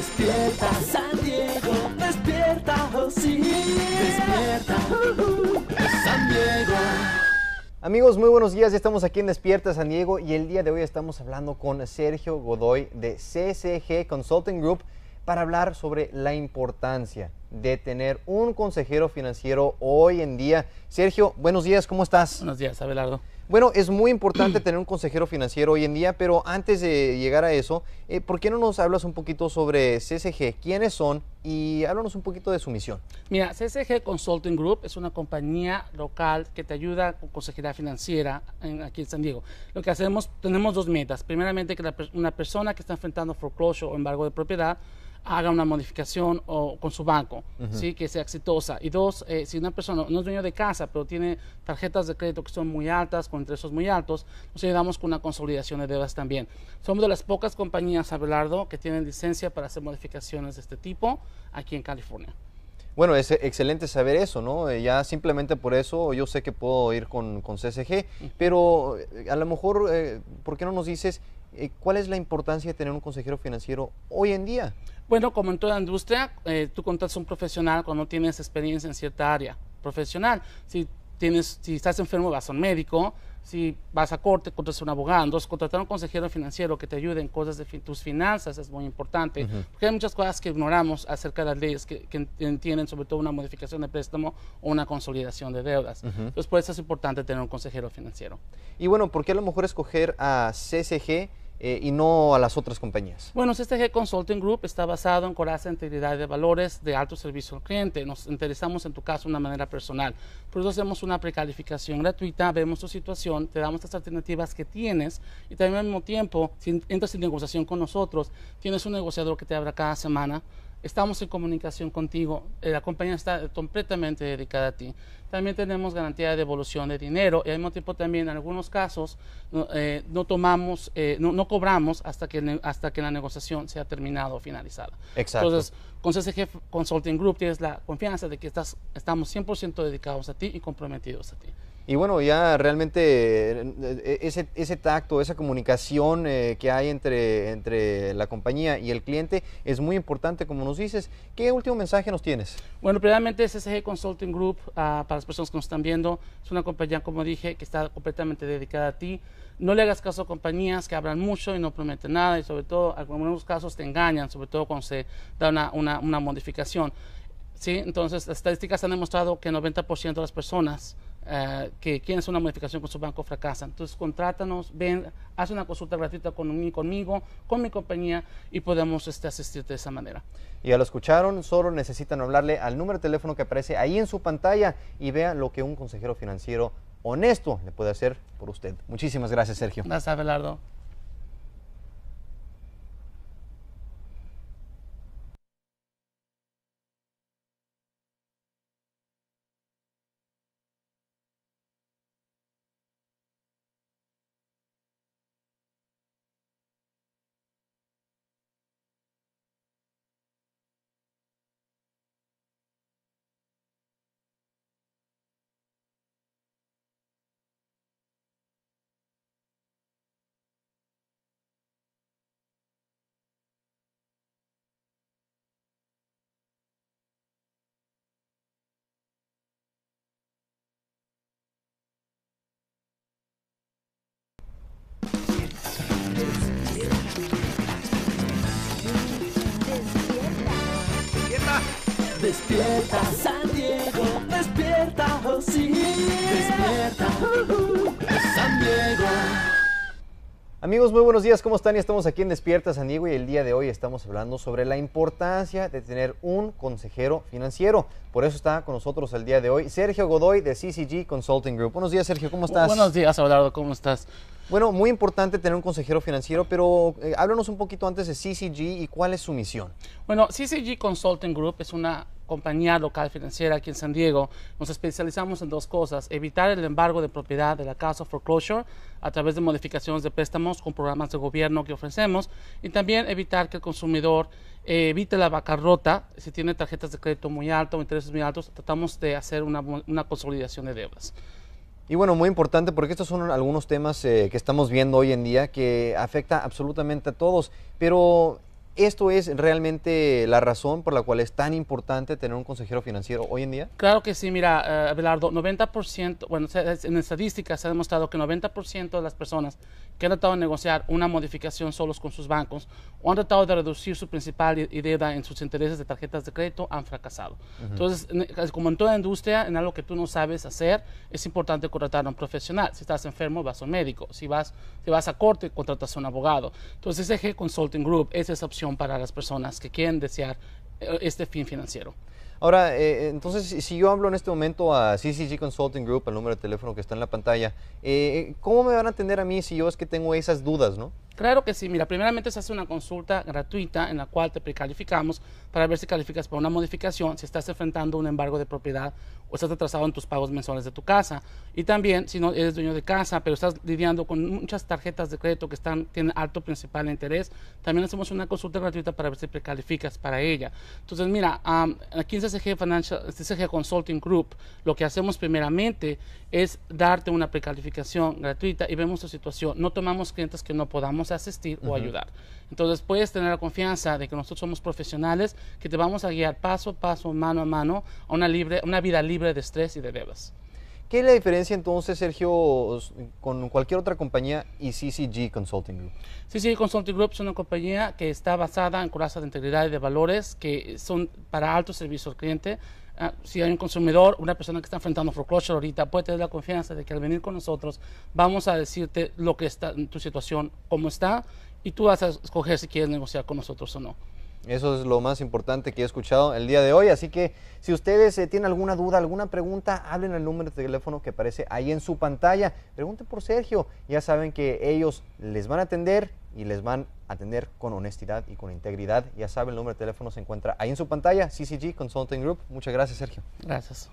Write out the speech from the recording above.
Despierta San Diego, despierta, oh despierta uh-huh. San Diego. Amigos, muy buenos días. Ya estamos aquí en Despierta San Diego y el día de hoy estamos hablando con Sergio Godoy de CCG Consulting Group para hablar sobre la importancia de tener un consejero financiero hoy en día. Sergio, buenos días, ¿cómo estás? Buenos días, Abelardo. Bueno, es muy importante tener un consejero financiero hoy en día, pero antes de llegar a eso, eh, ¿por qué no nos hablas un poquito sobre CSG? ¿Quiénes son? Y háblanos un poquito de su misión. Mira, CSG Consulting Group es una compañía local que te ayuda con consejería financiera aquí en San Diego. Lo que hacemos, tenemos dos metas. Primeramente, que una persona que está enfrentando foreclosure o embargo de propiedad haga una modificación con su banco, ¿sí? que sea exitosa. Y dos, eh, si una persona no es dueño de casa, pero tiene tarjetas de crédito que son muy altas, con intereses muy altos, nos ayudamos con una consolidación de deudas también. Somos de las pocas compañías, Abelardo, que tienen licencia para hacer modificaciones de este tipo aquí en California. Bueno, es excelente saber eso, ¿no? Eh, ya simplemente por eso yo sé que puedo ir con, con CSG, pero eh, a lo mejor, ¿por qué no nos dices eh, ¿Cuál es la importancia de tener un consejero financiero hoy en día? Bueno, como en toda industria, eh, tú contratas a un profesional cuando tienes experiencia en cierta área profesional. Si, tienes, si estás enfermo, vas a un médico. Si vas a corte, contratas a un abogado. Entonces, contratar a un consejero financiero que te ayude en cosas de tus finanzas es muy importante. Porque hay muchas cosas que ignoramos acerca de las leyes que, tienen entienden, sobre todo una modificación de préstamo o una consolidación de deudas. Entonces, por eso es importante tener un consejero financiero. Y bueno, ¿por qué a lo mejor escoger a CCG? Eh, y no a las otras compañías. Bueno, este G Consulting Group está basado en coraza, integridad de valores, de alto servicio al cliente. Nos interesamos en tu caso de una manera personal. Por eso hacemos una precalificación gratuita, vemos tu situación, te damos las alternativas que tienes y también al mismo tiempo, si entras en negociación con nosotros, tienes un negociador que te abra cada semana Estamos en comunicación contigo. Eh, la compañía está completamente dedicada a ti. También tenemos garantía de devolución de dinero y al mismo tiempo también en algunos casos no, eh, tomamos, eh, cobramos hasta que, hasta que la negociación sea terminada o finalizada. Exacto. Entonces, con CSG Consulting Group tienes la confianza de que estás, estamos 100% dedicados a ti y comprometidos a ti. Y bueno, ya realmente eh, ese, ese tacto, esa comunicación eh, que hay entre, entre la compañía y el cliente es muy importante, como nos dices. ¿Qué último mensaje nos tienes? Bueno, primeramente SG Consulting Group, ah, para las personas que nos están viendo, es una compañía, como dije, que está completamente dedicada a ti. No le hagas caso a compañías que hablan mucho y no prometen nada y sobre todo, en algunos casos te engañan, sobre todo cuando se da una, una, una modificación. ¿sí? Entonces, las estadísticas han demostrado que el 90% de las personas eh, que quieren hacer una modificación con su banco fracasa. Entonces, contrátanos, ven, haz una consulta gratuita conmigo, con mi compañía y podemos este, asistirte de esa manera. Y Ya lo escucharon, solo necesitan hablarle al número de teléfono que aparece ahí en su pantalla y vean lo que un consejero financiero honesto le puede hacer por usted. Muchísimas gracias, Sergio. Gracias, Abelardo. Despierta San Diego, despierta, oh despierta uh-huh. San Diego. Amigos, muy buenos días, ¿cómo están? Y estamos aquí en Despierta San Diego y el día de hoy estamos hablando sobre la importancia de tener un consejero financiero. Por eso está con nosotros el día de hoy Sergio Godoy de CCG Consulting Group. Buenos días, Sergio, ¿cómo estás? Buenos días, Eduardo, ¿cómo estás? Bueno, muy importante tener un consejero financiero, pero eh, háblanos un poquito antes de CCG y cuál es su misión. Bueno, CCG Consulting Group es una compañía local financiera aquí en San Diego. Nos especializamos en dos cosas, evitar el embargo de propiedad de la casa foreclosure a través de modificaciones de préstamos con programas de gobierno que ofrecemos y también evitar que el consumidor eh, evite la bancarrota si tiene tarjetas de crédito muy altas o intereses muy altos. Tratamos de hacer una consolidación de deudas. Y bueno, muy importante porque estos son algunos temas eh, que estamos viendo hoy en día que afecta absolutamente a todos, pero ¿Esto es realmente la razón por la cual es tan importante tener un consejero financiero hoy en día? Claro que sí, mira, Belardo eh, Abelardo, 90%, bueno, en estadísticas se ha demostrado que 90% de las personas que han tratado de negociar una modificación solos con sus bancos o han tratado de reducir su principal idea en sus intereses de tarjetas de crédito han fracasado. Entonces, eh, como en toda industria, en algo que tú no sabes hacer, es importante contratar a un profesional. Si estás enfermo, vas a un médico. Si vas, si vas a corte, contratas a un abogado. Entonces, G Consulting Group es esa opción para las personas que quieren desear eh, este fin financiero. Ahora, eh, eh, entonces, si yo hablo en este momento a CCG Consulting Group, el número de teléfono que está en la pantalla, ¿cómo me van a atender a mí si yo es que tengo esas dudas, no? Claro que sí, mira, primeramente se hace una consulta gratuita en la cual te precalificamos para ver si calificas para una modificación, si estás enfrentando un embargo de propiedad o estás atrasado en tus pagos mensuales de tu casa. Y también si no eres dueño de casa, pero estás lidiando con muchas tarjetas de crédito que están, tienen alto principal interés, también hacemos una consulta gratuita para ver si precalificas para ella. Entonces, mira, aquí en Financial, CCG Consulting Group, lo que hacemos primeramente es darte una precalificación gratuita y vemos tu situación. No tomamos clientes que no podamos asistir o ayudar. Entonces puedes tener la confianza de que nosotros somos profesionales, que te vamos a guiar paso a paso, mano a mano, a una, libre, una vida libre de estrés y de deudas. ¿Qué es la diferencia entonces, Sergio, con cualquier otra compañía y CCG Consulting Group? CCG Consulting Group es una compañía que está basada en corazas de integridad y de valores que son para alto servicio al cliente. Ah, si hay un consumidor, una persona que está enfrentando foreclosure ahorita, puede tener la confianza de que al venir con nosotros vamos a decirte lo que está en tu situación, cómo está, y tú vas a escoger si quieres negociar con nosotros o no. Eso es lo más importante que he escuchado el día de hoy. Así que si ustedes eh, tienen alguna duda, alguna pregunta, hablen al número de teléfono que aparece ahí en su pantalla. Pregunten por Sergio. Ya saben que ellos les van a atender y les van a atender con honestidad y con integridad. Ya saben, el número de teléfono se encuentra ahí en su pantalla. CCG Consulting Group. Muchas gracias, Sergio. Gracias.